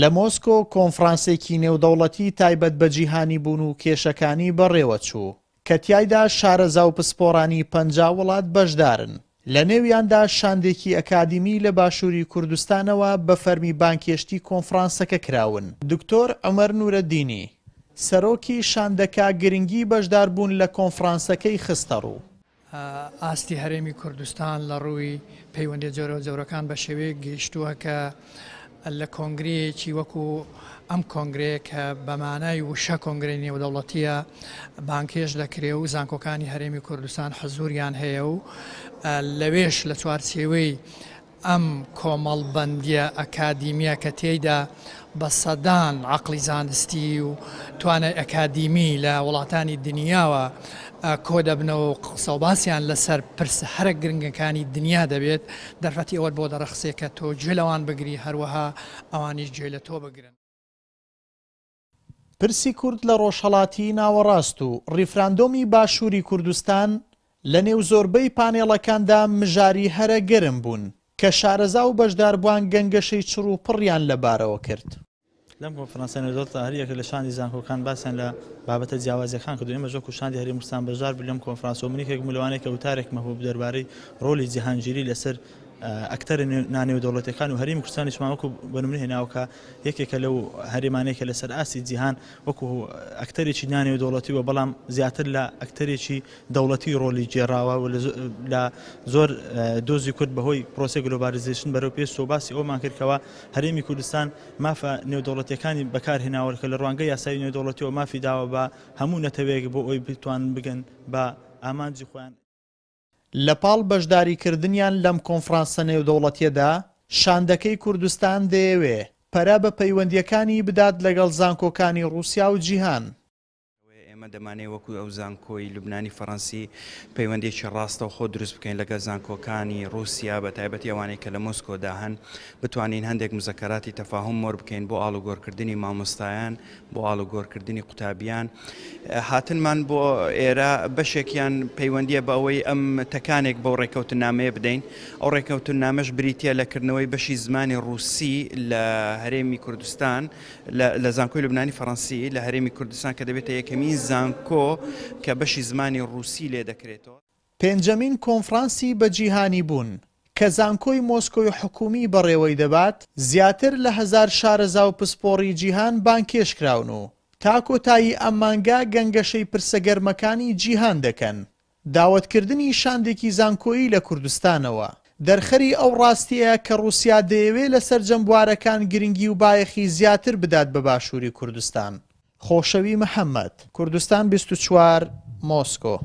لە مۆسکۆ کۆنفرانسێکی نێودەوڵەتی تایبەت بەجیهانی بوون و کێشەکانی بەڕێوە چوو کە تایدا شارەزا و پسپۆرانی پنج وڵات بەشدارن لە نێویاندا شاندێکی ئەکادمی لە باشووری کوردستانەوە بە فەرمی بانکێشتی کۆنفرانسەکە کراون دکتۆر ئەمەر نورە دینی سەرۆکی شاندەکە گرنگی بەشدار بوون لە کۆنفرانسەکەی خستەڕوو ئاستی هەرێمی کوردستان لە ڕووی پەیوەندی جۆرە جۆرەکان بە شێوەیە گەیشتووە کە لە کۆنگرەیەکی وەکو ئەم کۆنگرەیە کە بەمانای وشە کۆنگری نێودەوڵەتیە بانکێش دەکرێ و زانکۆکانی هەرێمی کوردستان حەزوریان هەیە و لەوێش لە چوارچێوەی ئەم کۆمەڵبندیە ئەکادیمیە کە تێیدا بە سەدان عقلی زانستی و توانە ئەکادیمی لە وڵاتانی دنیاوە کۆ دەبنەوە قسەباسیان لەسەر پرس هەرە گرنگەکانی دنیا دەبێت دەرفەتی ئەوەت بۆ دەرەخسێکە تۆ گوێ لەوان بگری هەروەها ئەوانیش گوێ لە تۆ بگرن. پرسی کورد لە ڕۆژهڵاتی ناوەڕاست و ڕیفراندۆمی باشووری کوردستان لە نێو زۆربەی پانێڵەکاندا مژاری هەرە گەرم بوون کە شارەزا و بەشداربووان گەنگەشەی چڕ و پڕیان لەبارەوە کرد. لەم کۆفرانسیان دۆتە هەریەکە لە شانی زانکۆکان باسییان لە بابەتە جیاوازەکان کە دوێمە ژۆ کوشاندی هەری مستان بەژار بلم کۆفرانسۆ منیکێک ملوانێک وتارێک مەبوو دەربارەی ڕۆلی جیهانگیری لەسەر ئەکتەر نانێو دەوڵەتەکان و هەرمی کوردستانی شماوەکو بنمون هێناوکە یەکێکە لەو هەرێمانەیەکە لەسەر ئاسی جیهان وەکو ئەکتەرێکی نانێو دەوڵەتی وە بەڵام زیاتر لە ئەکتەرێکی دەوڵەتی ڕۆلی جێراوە و لە زۆر دۆزی کورد بەهۆی پرۆسی گلۆبارزیشن بەرەو پێش سۆباسی ئەومان کردەوە هەرێمی کوردستان مافە نێودوڵەتەکانی بەکارهێناوەکە لە ڕوانگە یاسای نێودوڵەتیەوە مافی داوە بە هەموو نەتەوەیەک بۆ ئەوی بتوان بگەن بە ئامانجی خۆیان لە پاڵ بەشداریکردنیان لەم کۆنفرانسە نێودەوڵەتیەدا شاندەکەی کوردستان دەیەوێ پەرە بە پەیوەندیەکانی بدات لەگەڵ زانکۆکانی رووسیا و جیهان ئێمە دەمانێت وەکو ئەو زانکۆی لوبنانی فەڕەنسی پەیوەندێکی ڕاستە خۆ دروست بکەین لەگە زانکۆکانی رووسیا بە تایبەت ئەوانەی کە لە مۆسکۆدا هەن بتوانین هەندێک مزەکەراتی تەفاهم مۆر بکەین بۆ ئالوگۆرکردنی مامۆستایان بۆ ئالوگۆرکردنی قوتابیان هاتنمان بۆ ئێرە بەشێکیان پەیوەندیە بە ئەوەی ئەم تەکانێک بەو ڕێکەوتن نامەیە بدەین ئەو ڕێکەوتن نامەش بریتە لەکردنەوەی بەشی زمانی رووسی لە هەرێمی کوردستان لە زانکۆی لوبنانی فەڕەنسی لە هەرێمی کوردستان کە دەبێتە یەکەمین زانکۆ کە بەشی زمانی رووسی لێ دەکرێتەوە پێنجەمین کۆنفرانسی بەجیهانی بوون کە زانکۆی مۆسکۆی حکومی بەڕێوەی دەبات زیاتر لە هزار شارەزا و پسپۆڕی جیهان بانکێشکراون و تاکۆتایی ئەمانگا گەنگەشەی پرسەگەرمەکانی جیهان دەکەن داوتکردنی شاندێکی زانکۆیی لە کوردستانەوە دەرخەری ئەو ڕاستیەیە کە رووسیا دەیەوێت لە سەررجەم بوارەکان گرنگی و بایەخی زیاتر بدات بە باشووری کوردستان. خۆشەوی محەممەد کوردستان 24 مۆسکۆ